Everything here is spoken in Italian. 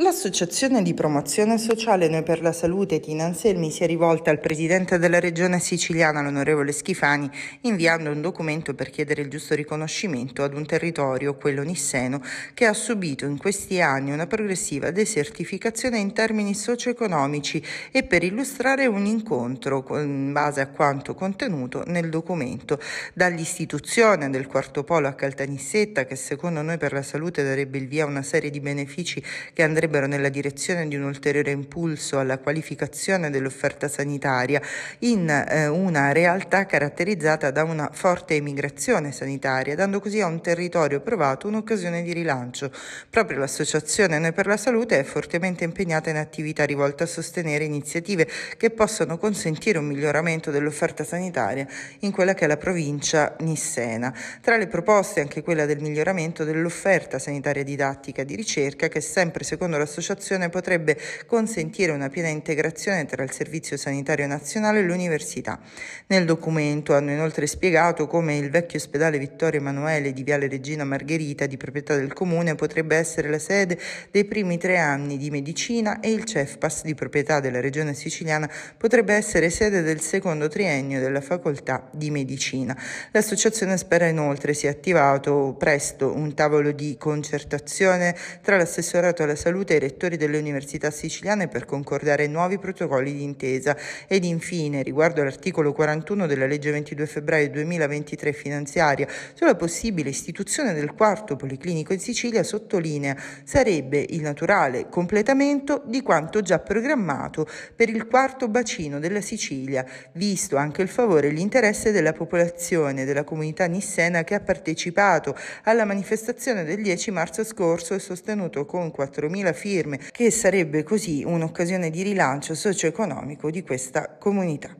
L'Associazione di promozione sociale Noi per la Salute di Anselmi si è rivolta al Presidente della Regione siciliana, l'onorevole Schifani, inviando un documento per chiedere il giusto riconoscimento ad un territorio, quello nisseno, che ha subito in questi anni una progressiva desertificazione in termini socio-economici e per illustrare un incontro in base a quanto contenuto nel documento, dall'istituzione del quarto polo a Caltanissetta, che secondo Noi per la Salute darebbe il via a una serie di benefici che andrebbero andrebbero nella direzione di un ulteriore impulso alla qualificazione dell'offerta sanitaria in eh, una realtà caratterizzata da una forte emigrazione sanitaria, dando così a un territorio provato un'occasione di rilancio. Proprio l'Associazione Noi per la Salute è fortemente impegnata in attività rivolte a sostenere iniziative che possono consentire un miglioramento dell'offerta sanitaria in quella che è la provincia nissena. Tra le proposte anche quella del miglioramento dell'offerta sanitaria didattica di ricerca che sempre secondo secondo l'associazione potrebbe consentire una piena integrazione tra il Servizio Sanitario Nazionale e l'Università. Nel documento hanno inoltre spiegato come il vecchio ospedale Vittorio Emanuele di Viale Regina Margherita, di proprietà del Comune, potrebbe essere la sede dei primi tre anni di medicina e il CEFPAS di proprietà della Regione Siciliana potrebbe essere sede del secondo triennio della facoltà di medicina. L'associazione spera inoltre sia attivato presto un tavolo di concertazione tra l'assessorato alla salute Salute ai rettori delle università siciliane per concordare nuovi protocolli di intesa ed infine riguardo all'articolo 41 della legge 22 febbraio 2023 finanziaria sulla possibile istituzione del quarto policlinico in Sicilia sottolinea sarebbe il naturale completamento di quanto già programmato per il quarto bacino della Sicilia, visto anche il favore e l'interesse della popolazione della comunità nissena che ha partecipato alla manifestazione del 10 marzo scorso e sostenuto con 4.000 20.000 firme, che sarebbe così un'occasione di rilancio socio-economico di questa comunità.